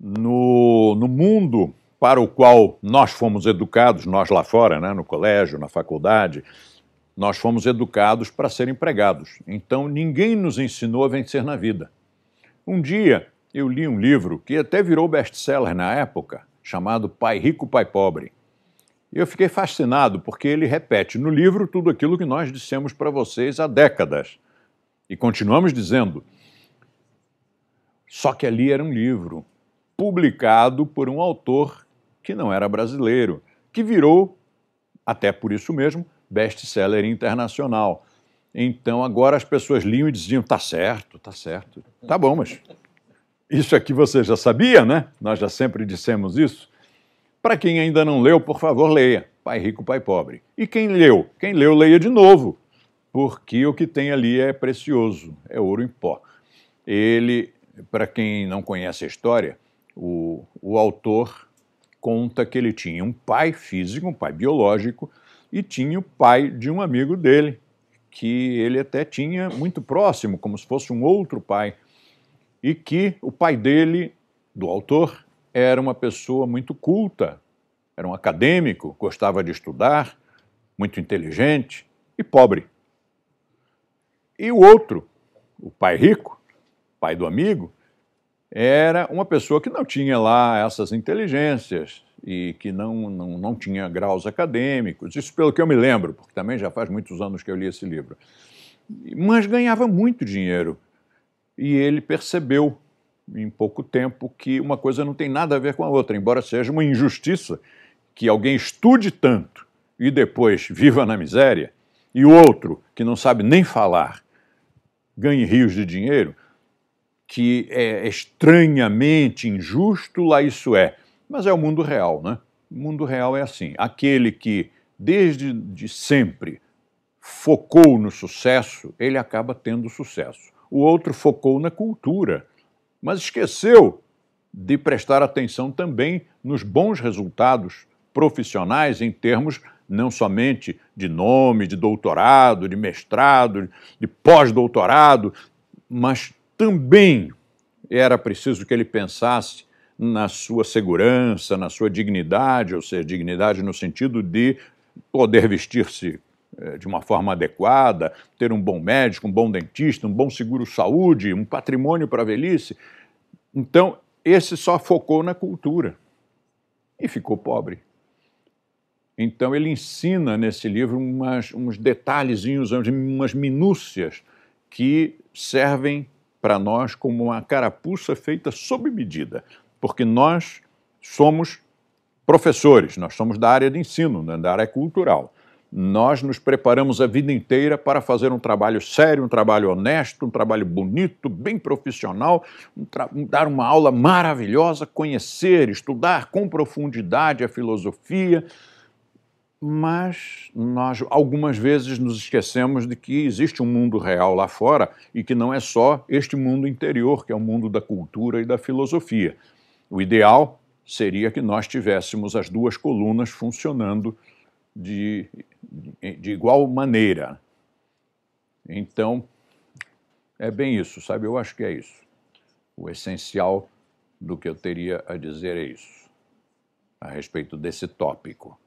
no, no mundo para o qual nós fomos educados, nós lá fora, né, no colégio, na faculdade, nós fomos educados para ser empregados. Então ninguém nos ensinou a vencer na vida. Um dia eu li um livro que até virou best-seller na época, chamado Pai Rico, Pai Pobre. Eu fiquei fascinado porque ele repete no livro tudo aquilo que nós dissemos para vocês há décadas e continuamos dizendo. Só que ali era um livro, publicado por um autor que não era brasileiro, que virou, até por isso mesmo, best-seller internacional. Então agora as pessoas liam e diziam: tá certo, tá certo, tá bom, mas isso aqui você já sabia, né? Nós já sempre dissemos isso. Para quem ainda não leu, por favor, leia. Pai Rico, Pai Pobre. E quem leu? Quem leu, leia de novo, porque o que tem ali é precioso, é ouro em pó. Ele, para quem não conhece a história, o, o autor conta que ele tinha um pai físico, um pai biológico, e tinha o pai de um amigo dele, que ele até tinha muito próximo, como se fosse um outro pai, e que o pai dele, do autor, era uma pessoa muito culta, era um acadêmico, gostava de estudar, muito inteligente e pobre. E o outro, o pai rico, pai do amigo, era uma pessoa que não tinha lá essas inteligências e que não, não, não tinha graus acadêmicos, isso pelo que eu me lembro, porque também já faz muitos anos que eu li esse livro. Mas ganhava muito dinheiro e ele percebeu em pouco tempo que uma coisa não tem nada a ver com a outra, embora seja uma injustiça que alguém estude tanto e depois viva na miséria, e outro que não sabe nem falar ganhe rios de dinheiro, que é estranhamente injusto, lá isso é. Mas é o mundo real, né? O mundo real é assim. Aquele que desde de sempre focou no sucesso, ele acaba tendo sucesso. O outro focou na cultura, mas esqueceu de prestar atenção também nos bons resultados profissionais em termos não somente de nome, de doutorado, de mestrado, de pós-doutorado, mas também era preciso que ele pensasse na sua segurança, na sua dignidade, ou seja, dignidade no sentido de poder vestir-se eh, de uma forma adequada, ter um bom médico, um bom dentista, um bom seguro-saúde, um patrimônio para a velhice. Então, esse só focou na cultura e ficou pobre. Então, ele ensina nesse livro umas, uns detalhezinhos, umas minúcias que servem para nós como uma carapuça feita sob medida, porque nós somos professores, nós somos da área de ensino, né, da área cultural. Nós nos preparamos a vida inteira para fazer um trabalho sério, um trabalho honesto, um trabalho bonito, bem profissional, um dar uma aula maravilhosa, conhecer, estudar com profundidade a filosofia, mas nós algumas vezes nos esquecemos de que existe um mundo real lá fora e que não é só este mundo interior, que é o mundo da cultura e da filosofia. O ideal seria que nós tivéssemos as duas colunas funcionando de, de igual maneira. Então, é bem isso, sabe? Eu acho que é isso. O essencial do que eu teria a dizer é isso, a respeito desse tópico.